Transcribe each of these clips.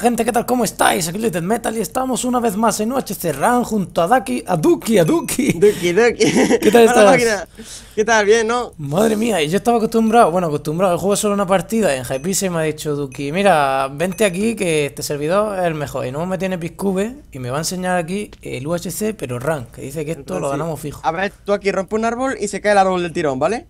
gente? ¿Qué tal? ¿Cómo estáis? Aquí Little Metal y estamos una vez más en UHC Run junto a Ducky, a Ducky, a Duki. ¿Qué tal estás? ¿Qué tal? Bien, ¿no? Madre mía, y yo estaba acostumbrado, bueno, acostumbrado, juego solo una partida en Hypixel y me ha dicho Duki, mira, vente aquí que este servidor es el mejor. Y no me tiene Piscube y me va a enseñar aquí el UHC, pero Run, que dice que esto lo ganamos fijo. A ver, tú aquí rompe un árbol y se cae el árbol del tirón, ¿vale?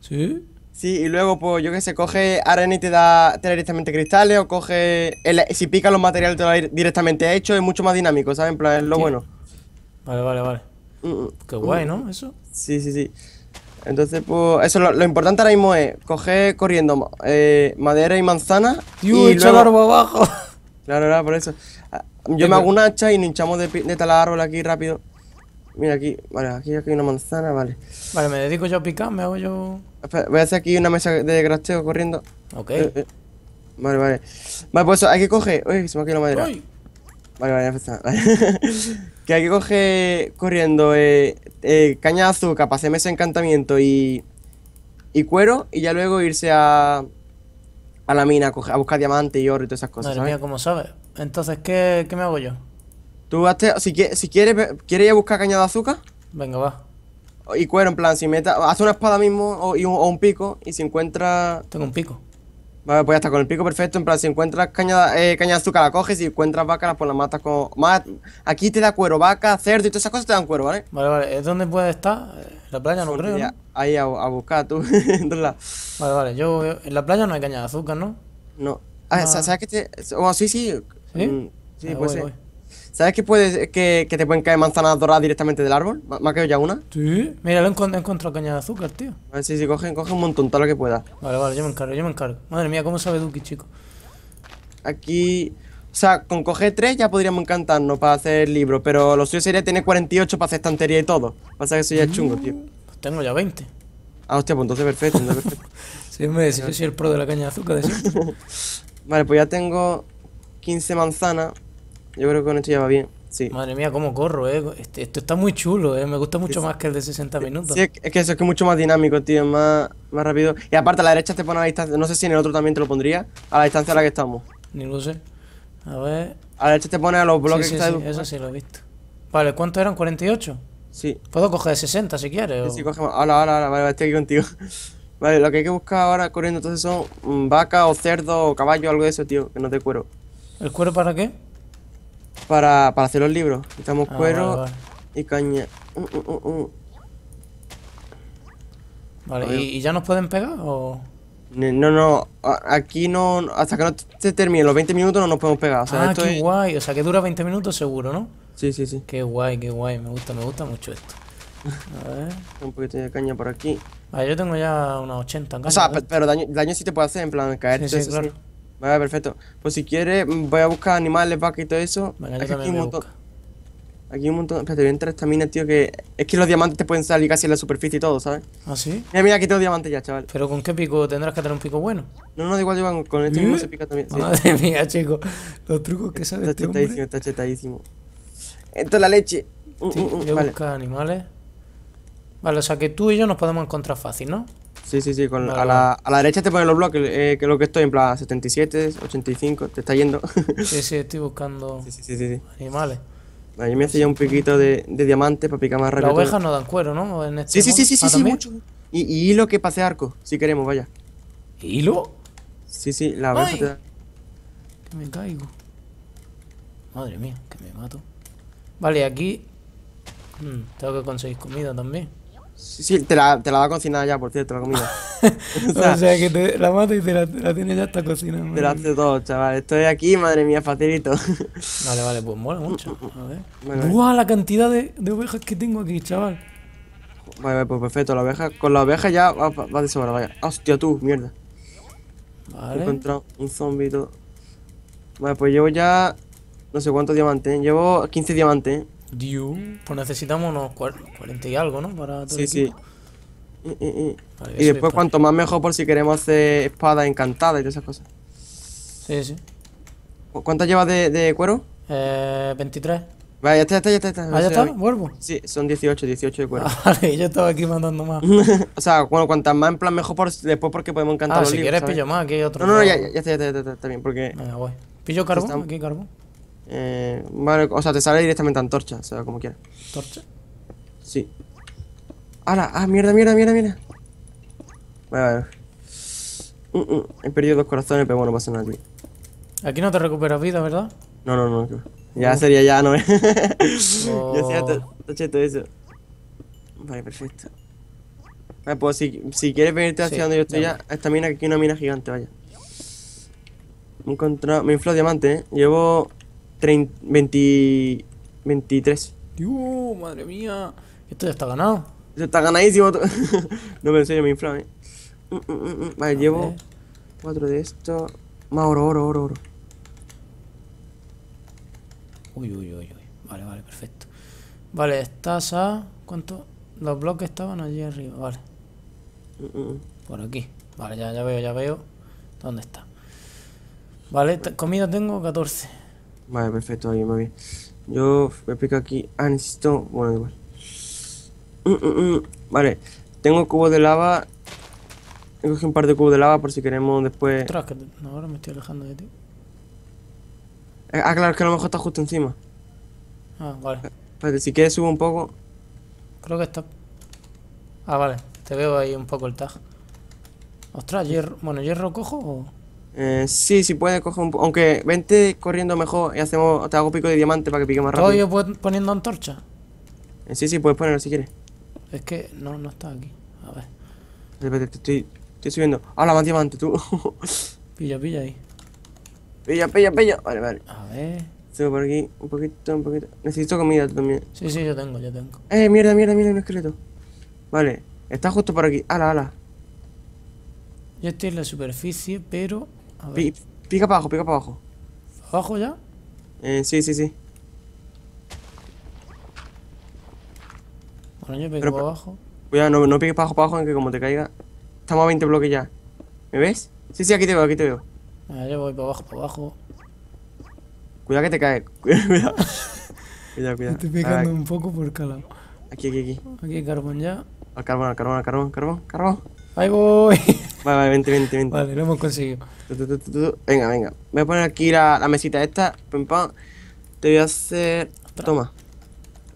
Sí. Sí, y luego, pues yo qué sé, coge arena y te da, directamente cristales, o coge. El, si pica los materiales, te lo da directamente hecho, es mucho más dinámico, ¿sabes? En plan, es lo bueno. Vale, vale, vale. Qué guay, ¿no? Eso. Sí, sí, sí. Entonces, pues, eso, lo, importante ahora mismo es coger corriendo eh, madera y manzana. y luego... árbol abajo! Claro, claro, por eso. Ah, yo me hago un hacha y nos hinchamos de, de talar árbol aquí rápido. Mira aquí, vale, aquí, hay una manzana, vale. Vale, me dedico yo a picar, me hago yo. voy a hacer aquí una mesa de grasteo corriendo. Ok. Eh, eh. Vale, vale. Vale, pues hay que coger. Uy, se me ha quedado la madera. Uy. Vale, vale, ya está. que hay que coger corriendo eh, caña de azúcar para mesa de encantamiento y, y cuero y ya luego irse a, a la mina a, buscar diamantes y oro y todas esas cosas. Madre mía, ¿cómo sabes? Entonces, ¿qué me hago yo? Tú hazte, si, quieres, si quieres, ¿quieres ir a buscar caña de azúcar? Venga, va. Y cuero, en plan, si meta, haz una espada mismo o, un, pico y si encuentra... Tengo un pico. Vale, pues ya está, con el pico perfecto, en plan, si encuentras caña, eh, caña de azúcar la coges, si encuentras vaca pues la matas con... Más, aquí te da cuero, vaca, cerdo y todas esas cosas te dan cuero, ¿vale? Vale, vale, ¿es donde puede estar? La playa no creo, Ahí a, buscar tú, Vale, vale, yo... En la playa no hay caña de azúcar, ¿no? No. Ah, ¿sabes ah. que te...? Oh, sí, sí. ¿Sí? Mm, sí, ah, pues sí. ¿Sabes que, puedes, que, que te pueden caer manzanas doradas directamente del árbol? ¿Me ha caído ya una? Sí. Mira, lo he encontrado caña de azúcar, tío. A ver, sí, sí, coge, un montón, todo lo que pueda. Vale, vale, yo me encargo, yo me encargo. Madre mía, ¿cómo sabe Duki, chico? Aquí... O sea, con coger tres ya podríamos encantarnos para hacer libro pero lo suyo sería tener 48 para hacer estantería y todo. Pasa que eso ya es chungo, tío. Pues tengo ya 20. Ah, hostia, pues entonces perfecto, entonces perfecto. sí, decís yo soy el pro de la caña de azúcar de Vale, pues ya tengo 15 manzanas. Yo creo que con esto ya va bien. Sí. Madre mía, cómo corro, eh. Este, esto está muy chulo, eh. Me gusta mucho más que el de 60 minutos. Sí, es que eso es que es mucho más dinámico, tío. más, más rápido. Y aparte, a la derecha te pone a la distancia. No sé si en el otro también te lo pondría. A la distancia a la que estamos. Ni lo sé. A ver. A la derecha te pone a los bloques sí, Eso sí lo he visto. Vale, ¿cuántos eran? ¿48? Sí. Puedo coger 60 si quieres. Sí, sí cogemos. Ahora, ahora, ahora. Vale, estoy aquí contigo. vale, lo que hay que buscar ahora corriendo entonces son mm, vaca o cerdo o caballo, algo de eso, tío. Que no te cuero. ¿El cuero para qué? para, para hacer los libros. Necesitamos ah, cuero y caña. Uh, uh, uh, vale, ¿y, ya nos pueden pegar o...? No, no, aquí no, hasta que no se termine los 20 minutos no nos podemos pegar. ah, qué guay, o sea que dura 20 minutos seguro, ¿no? Sí, sí, sí. Qué guay, qué guay, me gusta, me gusta mucho esto. A ver... Un poquito de caña por aquí. Vale, yo tengo ya unas 80 en casa. O sea, ¿eh? pero daño, daño sí te puede hacer, en plan, caerte. Sí, sí, claro. Vale, perfecto. Pues si quieres, mm, voy a buscar animales, vacas y todo eso. aquí, hay un montón, aquí hay un montón. Espérate, voy a entrar esta mina, tío, que. Es que los diamantes te pueden salir casi en la superficie y todo, ¿sabes? ¿Ah, sí? Mira, mira, aquí tengo diamantes ya, chaval. ¿Pero con qué pico? ¿Tendrás que tener un pico bueno? No, no, da igual, igual, con este pico. mismo se pica también. Madre mía, chicos. Los trucos que sabes. Está este chetadísimo, está chetadísimo. Esto es la leche. Voy a buscar animales. Vale, o sea que tú y yo nos podemos encontrar fácil, ¿no? Sí, sí, sí, con, a, la, a, la, derecha te pone los bloques, eh, que lo que estoy, en plan 77, 85, te está yendo. sí, sí, estoy buscando animales. A me hacía un piquito de, de diamante para picar más rápido. Las ovejas no dan cuero, ¿no? En este sí, sí, sí, sí, sí, ¿Ah, mucho. Y, y, hilo que pase arco, si queremos, vaya. ¿Hilo? Sí, sí, la oveja te da. Que me caigo. Madre mía, que me mato. Vale, aquí... Mm, tengo que conseguir comida también. Sí, sí, te la, te la cocinar ya, por cierto, la comida. o, sea, que te la mata y te la, tiene ya hasta cocinada. Te la hace todo, chaval. Estoy aquí, madre mía, facilito. vale, vale, pues mola mucho. Mm, mm, mm. A ver. Bueno, eh. la cantidad de, de, ovejas que tengo aquí, chaval. Vale, pues perfecto, la oveja, con la oveja ya va, va de sobra, vaya. Hostia, tú, mierda. Vale. He encontrado un zombito. Vale, pues llevo ya no sé cuántos diamantes. Llevo 15 diamantes. Diu. Pues necesitamos unos 40 y algo, ¿no? Para todo sí, el sí. Mm, mm, mm. y después cuanto más mejor por si queremos hacer espada encantada y todas esas cosas. Sí, sí. ¿Cuántas llevas de, de, cuero? Eh, 23. Vale, ya está, ya está, ya está. ah, ya está, vuelvo. Sí, son 18, 18 de cuero. Ah, vale, yo estaba aquí mandando más. o sea, bueno, cuantas más en plan mejor después porque podemos encantar ah, los si quieres pillo más, aquí otro. No, no, ya, ya, está, ya está, ya está, bien, porque... ¿Pillo carbón? ¿Aquí carbón? Eh, vale, o sea, te sale directamente antorcha, o sea, como quieras. ¿Torcha? Sí. ¡Hala! ¡Ah, mierda, mierda, mierda, mierda! Vale, vale. Mm, mm, he perdido dos corazones, pero bueno, pasa nada. Tío. Aquí no te recuperas vida, ¿verdad? No, no, no. Ya oh. sería ya, ¿no? oh. Ya sería oh. todo eso. Vale, perfecto. Vale, pues si, quieres venirte hacia donde yo estoy ya, esta mina, que aquí hay una mina gigante, vaya. Me he encontrado... Me infló diamante, ¿eh? Llevo 23. ¡Uh, madre mía! Esto ya está ganado. Ya está ganadísimo. no, me enseño, me inflame. Mm, mm, mm, vale, llevo cuatro de estos Más oro, oro, oro, oro. Uy, uy, uy, uy. Vale, vale, perfecto. Vale, estás a... ¿Cuánto? Los bloques estaban allí arriba, vale. Por aquí. Vale, ya, ya veo, ya veo. ¿Dónde está? Vale, comida tengo 14. Vale, perfecto, ahí me bien. Yo me pico aquí. Ah, necesito. Bueno, igual. Mm, mm, mm. Vale, tengo cubos de lava. He cogido un par de cubos de lava por si queremos después. Ostras, que ahora me estoy alejando de ti. Eh, ah, claro, Es que a lo mejor está justo encima. Ah, vale. Espérate, si quieres subo un poco. Creo que está. Ah, vale. Te veo ahí un poco el tag. Ostras, hierro. Bueno, hierro cojo o. Eh, sí, sí puedes coger un Aunque vente corriendo mejor y hacemos, te hago pico de diamante para que pique más rápido. ¿Todo yo poniendo antorcha? Eh, sí, sí, puedes ponerlo si quieres. Es que no, no está aquí. A ver. Espérate, te estoy, estoy subiendo. ¡Hala, más diamante, tú. pilla, pilla ahí. Pilla, pilla, pilla. Vale, vale. A ver. estoy por aquí, un poquito, un poquito. Necesito comida tú también. Sí, sí, yo tengo, yo tengo. Eh, mierda, mierda, mierda, un esqueleto. Vale, está justo por aquí. Ala, ala. Yo estoy en la superficie, pero pica para abajo, pica para abajo. ¿Abajo ya? Eh, sí, sí, sí. Bueno, yo pico para abajo. Cuidado, no, no piques para abajo, para abajo, en que como te caiga. Estamos a 20 bloques ya. ¿Me ves? Sí, sí, aquí te veo, aquí te veo. Ah, yo voy para abajo, para abajo. Cuidado que te cae. cuidado. cuidado, cuidado. Estoy picando un poco por cada Aquí, aquí, aquí. Aquí carbón ya. Al carbón, al carbón, al carbón, carbón, carbón. Ahí voy. Vale, vale, vente, vente, vente. Vale, lo hemos conseguido. Venga, venga. Voy a poner aquí la, mesita esta. Te voy a hacer. Toma.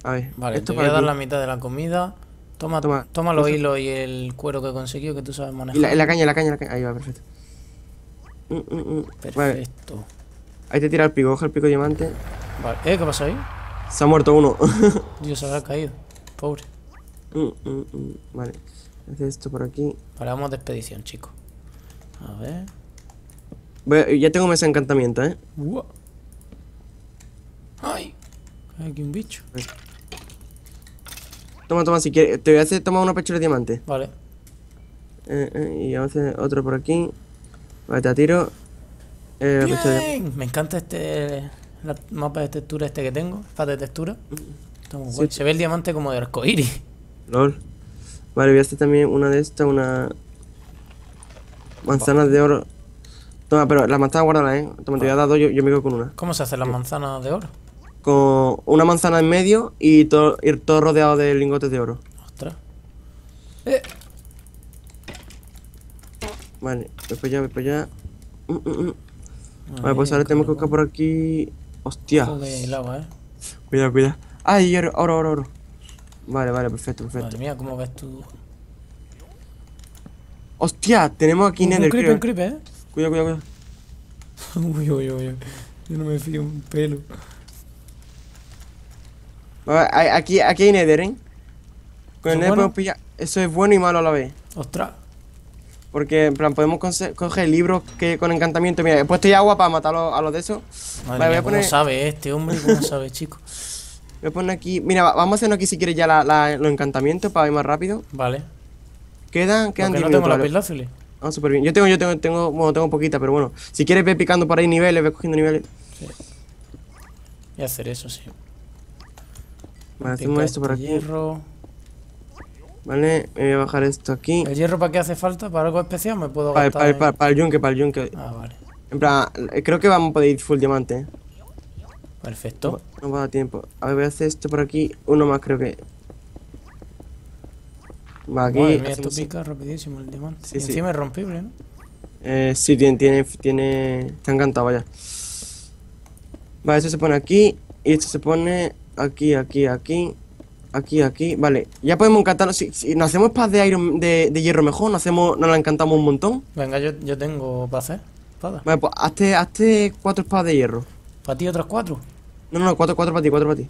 A ver. Vale, esto voy para a dar la mitad de la comida. Toma, toma, toma los hilos y el cuero que he conseguido que tú sabes manejar. Y la, caña, la caña, la caña. Ahí va, perfecto. Mm, mm, mm. Perfecto. Ahí te tira el pico, coge el pico diamante. Vale. ¿Eh? ¿Qué pasa ahí? Se ha muerto uno. Dios, se habrá caído. Pobre. Vale. Hace esto por aquí. Ahora vamos de expedición, chicos. A ver. ya tengo mesa de encantamiento, ¿eh? ¡Ay! Hay aquí un bicho. Toma, toma, si quieres. Te voy a hacer tomar una pechera de diamante. Vale. Eh, eh, y vamos a hacer otro por aquí. Vale, te atiro... Eh, Bien. Me encanta este la mapa de textura este que tengo. Faz de textura. Mm. Se ve el diamante como de arcoíris. LOL. Vale, voy a hacer también una de estas, una... manzana de oro. Toma, pero las manzanas guárdala, ¿eh? Toma, te voy a dar dos, yo, yo me voy con una. ¿Cómo se hace las manzanas de oro? Con una manzana en medio y todo, ir todo rodeado de lingotes de oro. Ostras. Eh. Vale, voy para allá, voy para allá. Mm, mm, mm. Vale, pues ahora tenemos que buscar por aquí... Hostia. Eh. Cuidado, cuidado. Ay, oro, oro, oro. Vale, vale, perfecto, perfecto. Madre mía, ¿cómo ves tú? ¡Hostia! Tenemos aquí un, Nether, un creeper, un creeper, ¿eh? Cuidado, cuidado, cuidado. uy, uy, uy, Yo no me fío un pelo. aquí, aquí hay Nether, ¿eh? Con el Nether podemos pillar... Eso es bueno y malo a la vez. ¡Ostras! Porque, en plan, podemos coger libros que con encantamiento. Mira, he puesto ya agua para matar a los, de esos. ¿cómo sabe este hombre? ¿Cómo sabe, chico? Voy a aquí. Mira, vamos a hacernos aquí si quieres ya la, los encantamientos para ir más rápido. Vale. Quedan, quedan Porque 10 no tengo la pila, azul. Ah, súper bien. Yo tengo, yo tengo, tengo, bueno, tengo poquita, pero bueno. Si quieres ve picando por ahí niveles, ve cogiendo niveles. Sí. Voy a hacer eso, sí. Vale, hacemos esto por este aquí. Hierro. Vale, me voy a bajar esto aquí. ¿El hierro para qué hace falta? ¿Para algo especial? ¿Me puedo para, gastar? Para, para, el yunque, para el yunque. Ah, vale. En plan, eh, creo que vamos a poder ir full diamante. Eh. Perfecto. No, va a tiempo. A ver, voy a hacer esto por aquí. Uno más, creo que. Va aquí. Madre, rapidísimo el Sí, sí. encima es rompible, ¿no? Eh, sí, tiene, tiene, tiene. Está encantado, vaya. Vale, esto se pone aquí. Y esto se pone aquí, aquí, aquí. Aquí, aquí. Vale, ya podemos encantarlo. Si, no hacemos paz de, de, hierro mejor, nos, hacemos, nos la encantamos un montón. Venga, yo, yo tengo para hacer. Espada. Vale, pues hazte cuatro espadas de hierro. ¿Para ti otras cuatro? No, no, 4, 4 para ti, 4 para ti.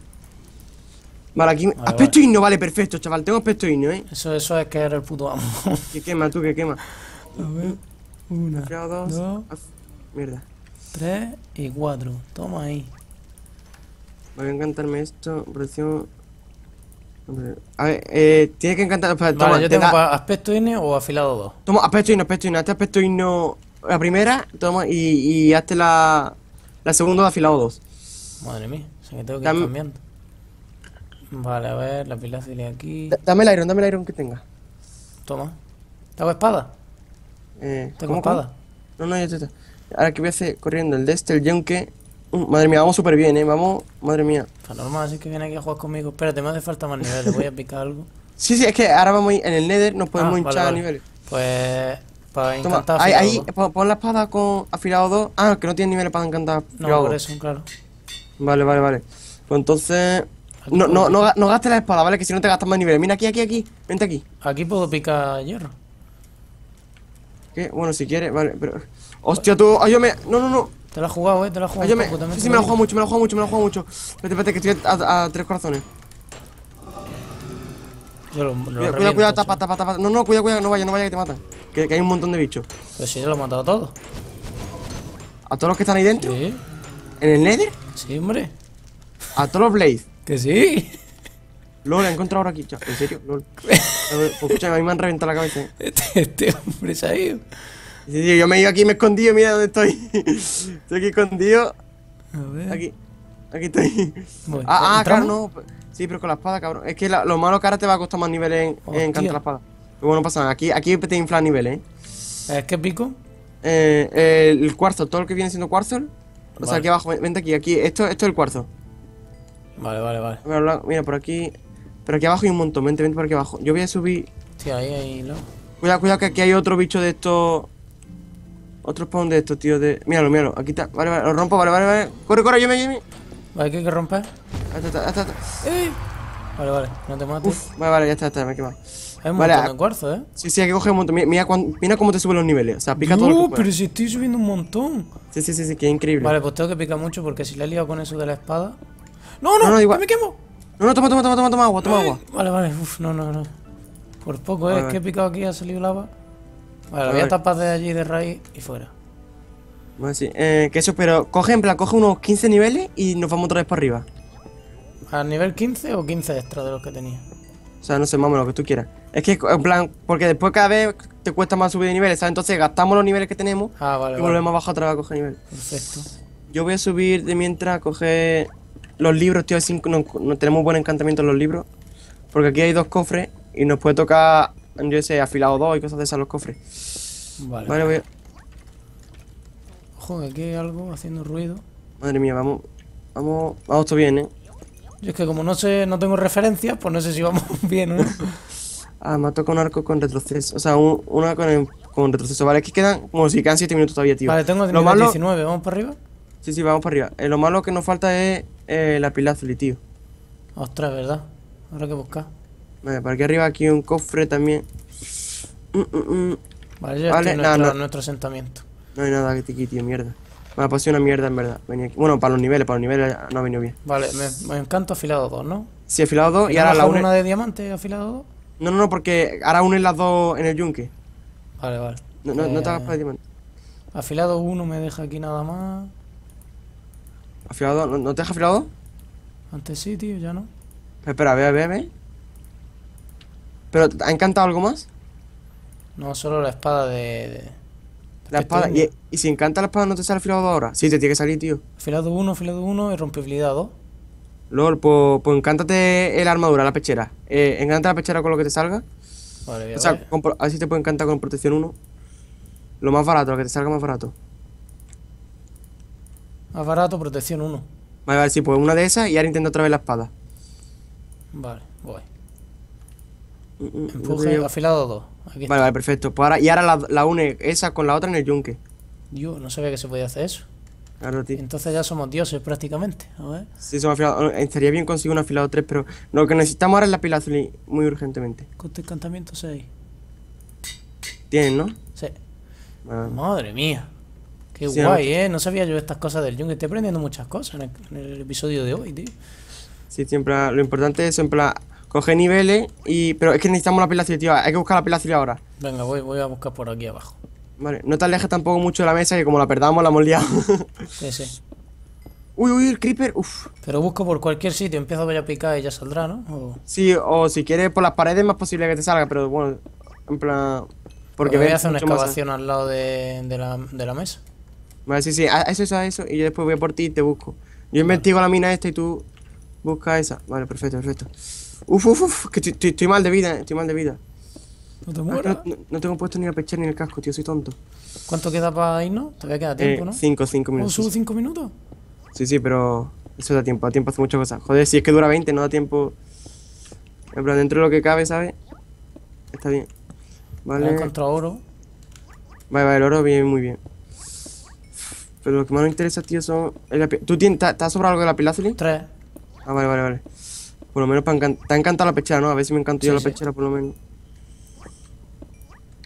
Vale, aquí. aspecto vale. inno, vale, perfecto, chaval. Tengo aspecto inno, eh. Eso, eso es que eres el puto amo. que quema, tú, que quema. A ver. Una, dos, dos mierda. Tres y cuatro. Toma ahí. Voy a encantarme esto. Presión. A ver, eh, tiene que encantar. Toma, yo tengo aspecto inno o afilado dos Toma, aspecto inno, aspecto inno. Hazte este aspecto inno la primera, toma, y, y hazte la, la segunda de afilado dos Madre mía, sé que tengo que ir cambiando. Vale, a ver, la pila de aquí. dame el iron, dame el iron que tenga. Toma. ¿Te espada? Eh, ¿Tengo espada? No, no, ya está. Ahora que voy a hacer corriendo el de este, el yonke. Mm, madre mía, vamos súper bien, eh. Vamos, madre mía. Está normal, así que viene aquí a jugar conmigo. Espérate, me hace falta más niveles. Voy a picar algo. Sí, sí, es que ahora vamos en el Nether, nos podemos ah, hinchar vale, niveles. Pues. Para Toma, ahí, ahí, pon la espada con afilado 2. Ah, que no tiene niveles para encantar. No, por eso, claro. Vale, vale, vale. Pues entonces... No, no, no, no gastes la espada, ¿vale? Que si no te gastas más niveles. Mira aquí, aquí, aquí. Vente aquí. Aquí puedo picar hierro. ¿Qué? Bueno, si quieres, vale, pero... Hostia, tú... Ay, No, no, no. Te lo has jugado, eh, te lo has jugado. ayúme sí, sí, me lo he jugado mucho, me lo he jugado mucho, me lo he jugado mucho. Espérate, espérate, que estoy a, tres corazones. Yo lo, lo cuidado, reviento, cuidado, tapa, tapa, tapa. No, no, cuidado, cuidado, no vaya, no vaya que te matan. Que, hay un montón de bichos. Pero si yo lo he matado a todos. ¿A todos los que están ahí dentro? Sí. ¿En el Nether? Sí, hombre. ¿A todos los Blaze? Que sí. LOL, he encontrado ahora aquí, en serio, LOL. escucha, pues, a mí me han reventado la cabeza. Eh. Este, este, hombre se ha ido. yo me he ido aquí, me he escondido, mira dónde estoy. Estoy aquí escondido. A ver. Aquí, aquí estoy. ah, ah claro, no. Sí, pero con la espada, cabrón. Es que lo malo que ahora te va a costar más niveles en, canto en la espada. Pero bueno, pasa nada. Aquí, aquí te infla niveles, ¿eh? ¿Es que pico? Eh, el cuarzo, todo lo que viene siendo cuarzo. O sea, aquí abajo, vente aquí, aquí. Esto, esto es el cuarzo. Vale, vale, vale. Mira, por aquí. Pero aquí abajo hay un montón. Vente, vente por aquí abajo. Yo voy a subir. Sí, ahí, ahí, ¿no? Cuidado, cuidado, que aquí hay otro bicho de estos. Otro spawn de estos, tío. De... Míralo, míralo. Aquí está. Vale, vale, lo rompo, vale, vale, vale. Corre, corre, yo me. Vale, ¿qué hay que romper? Hasta, hasta, Vale, vale, no te mates. vale, vale, ya está, ya está, me he quemado. Es un montón cuarzo, ¿eh? Sí, sí, hay que coger un montón. Mira, mira, cómo te suben los niveles. O sea, pica Yo, todo. No, pero si estoy subiendo un montón. Sí, sí, sí, sí, que increíble. Vale, pues tengo que picar mucho porque si le he liado con eso de la espada. ¡No, no! no, igual. me quemo! No, no, toma, toma, toma, toma, toma agua, toma agua. Vale, vale, uff, no, no, no. Por poco, eh, es que he picado aquí y ha salido lava. Vale, lo voy a tapar de allí de raíz y fuera. Bueno, sí, eh, que eso, pero coge en plan, coge unos 15 niveles y nos vamos otra vez para arriba. A nivel 15 o 15 extra de los que tenía? O sea, no sé, vamos, lo que tú quieras. Es que, en plan, porque después cada vez te cuesta más subir de niveles, ¿sabes? Entonces gastamos los niveles que tenemos ah, y volvemos a abajo otra vez a coger nivel Perfecto. Yo voy a subir de mientras a coger los libros, tío. Cinco, no, no, tenemos buen encantamiento en los libros. Porque aquí hay dos cofres y nos puede tocar, yo sé, afilado dos y cosas de esas los cofres. Vale. Vale, voy a... Ojo, aquí hay algo haciendo ruido. Madre mía, vamos. Vamos. Vamos todo bien, eh es que como no sé, no tengo referencias, pues no sé si vamos bien o no. Ah, mató un arco con retroceso. O sea, una con, con retroceso. Vale, que quedan como si quedan 7 minutos todavía, tío. Vale, tengo lo 19, ¿vamos para arriba? Sí, sí, vamos para arriba. Eh, lo malo que nos falta es eh, la pilazuli, tío. Ostras, ¿verdad? Habrá que buscar. Vale, para aquí arriba aquí un cofre también. Mm, mm, mm. Vale, ya vale, nuestro, asentamiento. No hay nada que te quite, tío, mierda. Me ha pasado una mierda, en verdad. Bueno, para los niveles, para los niveles no ha venido bien. Vale, me, encanto encanta afilado 2, ¿no? Sí, afilado 2 y, ahora la una... una de diamante afilado 2? No, no, no, porque ahora unen las dos en el yunque. Vale, vale. No, te hagas eh, para diamante. Afilado 1 me deja aquí nada más. ¿Afilado? ¿No, ¿No, te deja afilado? Antes sí, tío, ya no. Pues espera, ve, ve, ve. ¿Pero ¿te ha encantado algo más? No, solo la espada de... La espada. Y, si encanta la espada, ¿no te sale afilado ahora? Sí, te tiene que salir, tío. Afilado 1, afilado 1 y rompibilidad 2. LOL, pues, pues encántate la armadura, la pechera. Eh, encanta la pechera con lo que te salga. Vale, o sea, así te puede encantar con protección 1. Lo más barato, lo que te salga más barato. Más barato, protección 1. Vale, vale, sí, pues una de esas y ahora intento otra vez la espada. Vale, voy afilado 2. Vale, vale, perfecto. Pues y ahora la, une esa con la otra en el yunque. Yo no sabía que se podía hacer eso. Entonces ya somos dioses prácticamente. A ver. Sí, eh, Estaría bien conseguir un afilado 3, pero lo que necesitamos ahora es la pila azul muy urgentemente. Con este encantamiento 6. ¿Tienen, ¿no? Sí. Ah. Madre mía. Qué guay, ¿eh? No sabía yo estas cosas del yunque. Estoy aprendiendo muchas cosas en el, en el episodio de hoy, tío. Sí, siempre. Lo importante es siempre. La Coge niveles y... Pero es que necesitamos la pelacil, tío. Hay que buscar la pelacil ahora. Venga, voy, voy a buscar por aquí abajo. Vale, no te alejes tampoco mucho de la mesa que como la perdamos la hemos liado. sí, sí. Uy, uy, el creeper, uff. Pero busco por cualquier sitio, empiezo a ver a picar y ya saldrá, ¿no? Sí, o si quieres por las paredes más posible que te salga, pero bueno, en plan... Porque voy a hacer una excavación al lado de, la, de, la, mesa. Vale, sí, sí, eso, es eso, y yo después voy por ti y te busco. Yo investigo la mina esta y tú busca esa. Vale, perfecto, perfecto. Uf, uf, uf, que estoy mal de vida, estoy mal de vida. No ah, No, tengo puesto ni la pechera ni el casco, tío, soy tonto. ¿Cuánto queda para irnos? Todavía queda eh, tiempo, ¿no? 5, 5 minutos. ¿O solo 5 minutos? Sí, sí, pero eso da tiempo, da tiempo hace muchas cosas. Joder, si es que dura 20, no da tiempo. Pero dentro de lo que cabe, ¿sabes? Está bien. Vale. He encontrado oro. Vale, vale, el oro bien, muy bien. Pero lo que más me interesa, tío, son... ¿Tú tienes, te, has sobrado algo de la pilazuli? Tres. Ah, vale, vale, vale. Por lo menos Te ha encantado la pechera, ¿no? A ver si me encanta yo la pechera, por lo menos.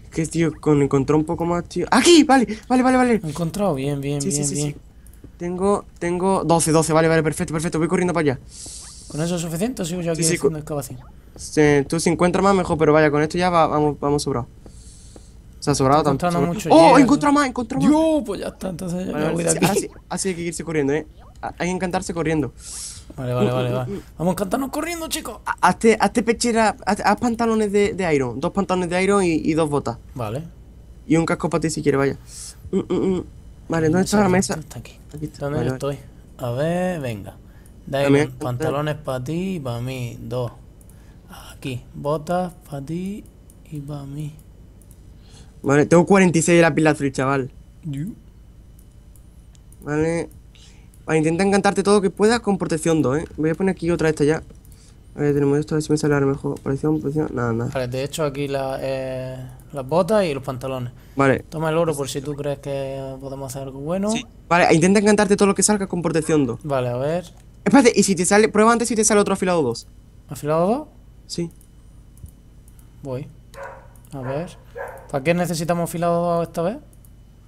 Es que, tío, con encontró un poco más, tío. ¡Aquí! Vale, vale, vale, vale. Encontrado, bien, bien, sí, bien, bien. Tengo, tengo 12, 12, vale, vale, perfecto, perfecto. Voy corriendo para allá. ¿Con eso es suficiente o sigo yo aquí haciendo excavación? tú si encuentras más, mejor, pero vaya, con esto ya vamos, vamos sobrado. O sea, sobrado tanto. ¡Oh! ¡Encontró más! ¡Encontró más! ¡Yo! Pues ya está, entonces ya voy de aquí. Así, así hay que irse corriendo, ¿eh? Hay que encantarse corriendo. Vale, vale, vale, vale. Vamos a cantarnos corriendo, chicos. Hazte, hazte pechera, haz, pantalones de, de, iron. Dos pantalones de iron y, dos botas. Vale. Y un casco para ti si quieres, vaya. Mm, mm, mm. Vale, ¿dónde está la mesa? Está aquí. aquí está. ¿Dónde estoy? A ver, venga. Daí pantalones para ti y para mí. Dos. Aquí. Botas para ti y para mí. Vale, tengo 46 de la pila chaval. Vale. Ah, intenta encantarte todo lo que pueda con protección 2, ¿eh? Voy a poner aquí otra esta ya. A ver, tenemos esto, a ver si me sale a mejor. Protección, protección, nada, nada. Vale, de hecho aquí eh, las botas y los pantalones. Vale. Toma el oro por si tú crees que podemos hacer algo bueno. Vale, intenta encantarte todo lo que salga con protección 2. Vale, a ver. Espérate, y si te sale, prueba antes si te sale otro afilado 2. ¿Afilado 2? Sí. Voy. A ver. ¿Para qué necesitamos afilado 2 esta vez?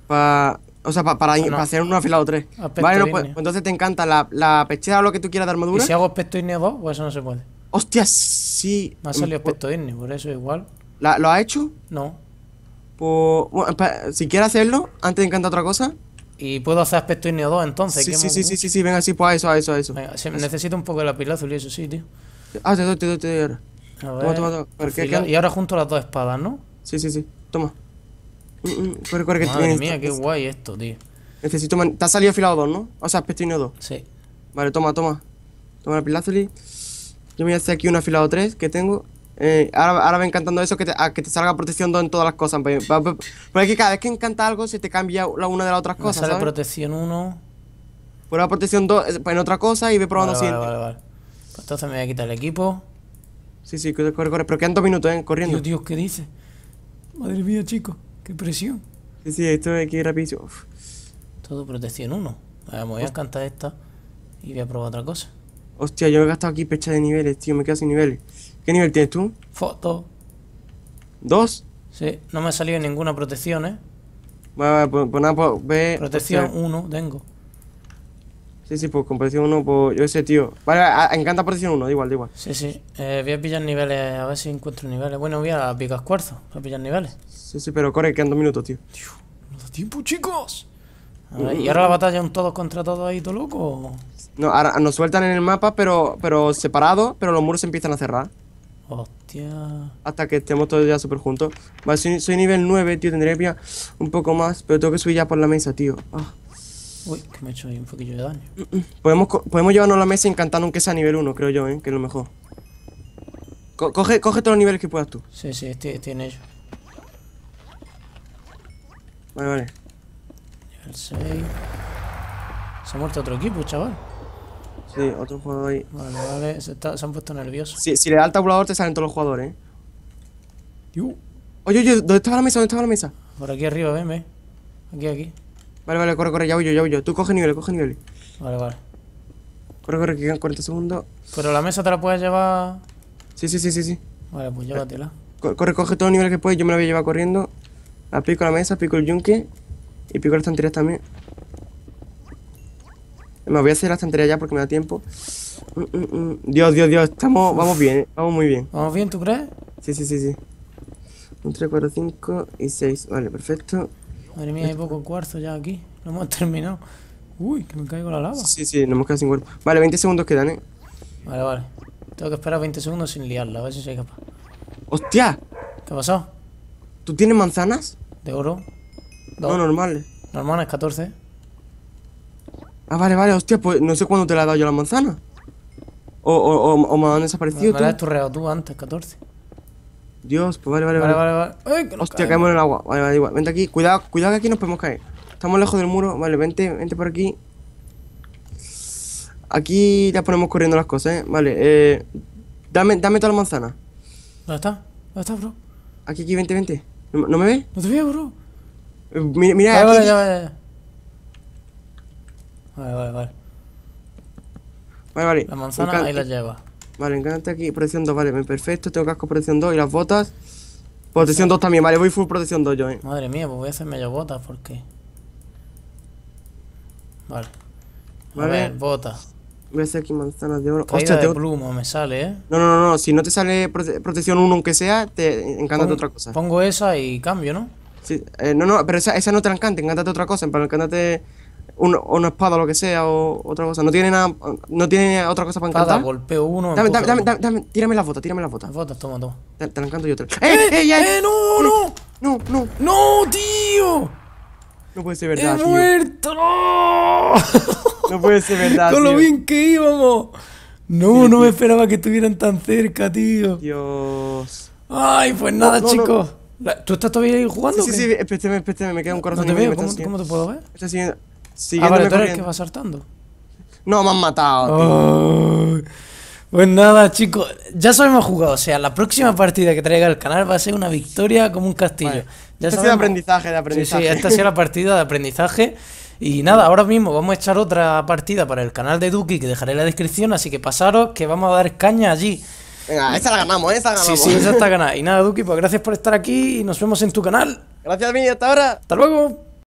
Para o sea, para, ah, para, hacer un afilado 3. Ah, vale, pues, entonces te encanta la, la pechera o lo que tú quieras de armadura. ¿Y si hago aspecto inne 2? Pues eso no se puede. Hostia, sí. Me ha salido aspecto mm, pues inne, por eso igual. ¿La, ¿Lo has hecho? No. Pues, si quieres hacerlo, antes te encanta otra cosa. ¿Y puedo hacer aspecto inne 2 entonces? Sí, sí, sí, sí, sí, sí, venga, sí, pues a eso, a eso, a eso. necesito un poco de la pila azul y eso sí, tío. Ah, te doy, te doy, te doy ahora. A ver, toma, toma, toma. Y ahora junto las dos espadas, ¿no? Sí, sí, sí. Toma. Corre, mm, mm, corre, que Madre mía, qué guay esto, tío. Necesito Te ha salido afilado 2, ¿no? O sea, pestino 2. Sí. Vale, toma, toma. Toma el pilazuli. Yo me voy a hacer aquí un afilado 3 que tengo. Eh, ahora, ahora me encantando eso, que te, a, que te salga protección 2 en todas las cosas. Pues, porque cada vez que encanta algo se te cambia la una de las otras cosas. sale protección 1. Prueba protección 2 eh, pues en otra cosa y ve probando vale, siguiente. Vale, vale, pues entonces me voy a quitar el equipo. Sí, sí, corre, corre. Pero quedan dos minutos, ¿eh? Corriendo. Dios, Dios, ¿qué dice? Madre mía, chico. Qué presión. Sí, sí, esto de aquí era piso. Todo protección 1. Vamos, voy a encantar esta y voy a probar otra cosa. Hostia, yo he gastado aquí pecha de niveles, tío. Me quedo sin niveles. ¿Qué nivel tienes tú? Foto. ¿Dos? Sí, no me ha salido ninguna protección, ¿eh? Bueno, pues, bueno, pues, nada, pues ve... Protección 1 pues, tengo. Sí, sí, pues competición 1, pues yo ese, tío. Vale, encanta posición 1, da igual, da igual. Sí, sí. Eh, voy a pillar niveles, a ver si encuentro niveles. Bueno, voy a picar cuarzo, a pillar niveles. Sí, sí, pero corre, quedan dos minutos, tío. Tío, no da tiempo, chicos. A ¿y mm. ahora la batalla un todos contra todos ahí, todo loco? No, ahora nos sueltan en el mapa, pero, pero separados, pero los muros se empiezan a cerrar. Hostia. Hasta que estemos todos ya súper juntos. Vale, soy, nivel 9, tío, tendría que un poco más, pero tengo que subir ya por la mesa, tío. Ah. Uy, que me he hecho ahí un poquillo de daño. Podemos, podemos llevarnos la mesa encantando aunque sea nivel 1, creo yo, ¿eh? que es lo mejor. coge, coge todos los niveles que puedas tú. Sí, sí, estoy, en ello. Vale, vale. Nivel 6. Se ha muerto otro equipo, chaval. Sí, otro jugador ahí. Vale, vale, se, han puesto nerviosos. si le da el tabulador te salen todos los jugadores, ¿eh? Oye, oye, ¿dónde estaba la mesa? ¿Dónde estaba la mesa? Por aquí arriba, ven, ven. Aquí, aquí. Vale, vale, corre, corre, ya voy yo, ya voy yo. Tú coge nivel, coge nivel. Vale, vale. Corre, corre, que quedan 40 segundos. Pero la mesa te la puedes llevar. Sí, sí, sí, sí, sí. Vale, pues llévatela. Corre, coge todo los nivel que puedes, yo me la voy a llevar corriendo. La la mesa, pico el yunque y pico las estanterías también. Me voy a hacer la estantería ya porque me da tiempo. Mm, mm, mm. Dios, Dios, Dios, estamos, vamos bien, ¿eh? vamos muy bien. ¿Vamos bien, tú crees? Sí, sí, sí, sí. Un 3, 4, 5 y 6. Vale, perfecto. Madre mía, hay poco cuarzo ya aquí. Lo hemos terminado. Uy, que me caigo la lava. Sí, sí, nos hemos quedado sin cuerpo. Vale, 20 segundos quedan, eh. Vale, vale. Tengo que esperar 20 segundos sin liarla, a ver si soy capaz. ¡Hostia! ¿Qué pasó? ¿Tú tienes manzanas? De oro. No, normales. Normales, 14. Ah, vale, vale, hostia, pues no sé cuándo te la he dado yo la manzana. O, o, o, me han desaparecido. Me, me la has tú antes, 14. Dios, pues vale, vale, vale. vale, vale, Hostia, caemos en el agua. Vale, vale, igual. Vente aquí, cuidado, cuidado que aquí nos podemos caer. Estamos lejos del muro. Vale, vente, vente por aquí. Aquí ya ponemos corriendo las cosas, ¿eh? Vale, eh. Dame, dame toda la manzana. ¿Dónde está? ¿Dónde está, bro? Aquí, aquí, vente, vente. ¿No, me ves? No te veo, bro. Mira, eh, mira, mira, vale, aquí. Vale, vale, vale. Vale, vale, vale. Vale, vale. La manzana ahí la lleva. Vale, encántate aquí. Protección 2, vale, perfecto. Tengo casco protección 2 y las botas. Protección 2 también, vale, voy full protección 2 yo, eh. Madre mía, pues voy a hacerme yo botas porque. Vale. vale. botas. Voy a hacer aquí manzanas de oro. Caída de me sale, ¿eh? No, no, no, no. Si no te sale protección 1 aunque sea, te encántate otra cosa. Pongo esa y cambio, ¿no? Sí, eh, no, no, pero esa, esa no te la encanta, encántate otra cosa, plan encántate un, una espada o lo que sea o otra cosa. No tiene nada, no tiene otra cosa para encantar. Espada, golpeo uno. Dame, dame, dame, dame, tírame las botas, tírame las botas. botas, toma, toma. Te, te la encanto yo ¡Eh, eh, eh! eh no, mm. no! ¡No, no! ¡No, tío! No puede ser verdad, ¡He tío. muerto! no puede ser verdad, Con lo bien que íbamos. No, no me esperaba que estuvieran tan cerca, tío. Dios. Ay, pues nada, chicos. ¿Tú estás todavía ahí jugando? Sí, sí, sí, espérame, espérame, me queda un corazón. ¿Cómo, ¿cómo te puedo ver? siguiendo. Ah, vale, que va saltando. No, me han matado. Pues nada, chicos, ya sabemos jugado, O sea, la próxima partida que traiga el canal va a ser una victoria como un castillo. Ya aprendizaje, aprendizaje. Sí, sí, esta será la partida de aprendizaje. Y nada, ahora mismo vamos a echar otra partida para el canal de Duki que dejaré en la descripción. Así que pasaros que vamos a dar caña allí. Venga, esa la ganamos, esa la ganamos. Sí, sí, esa está ganada. Y nada, Duki, pues gracias por estar aquí y nos vemos en tu canal. Gracias a mí, hasta ahora. Hasta luego.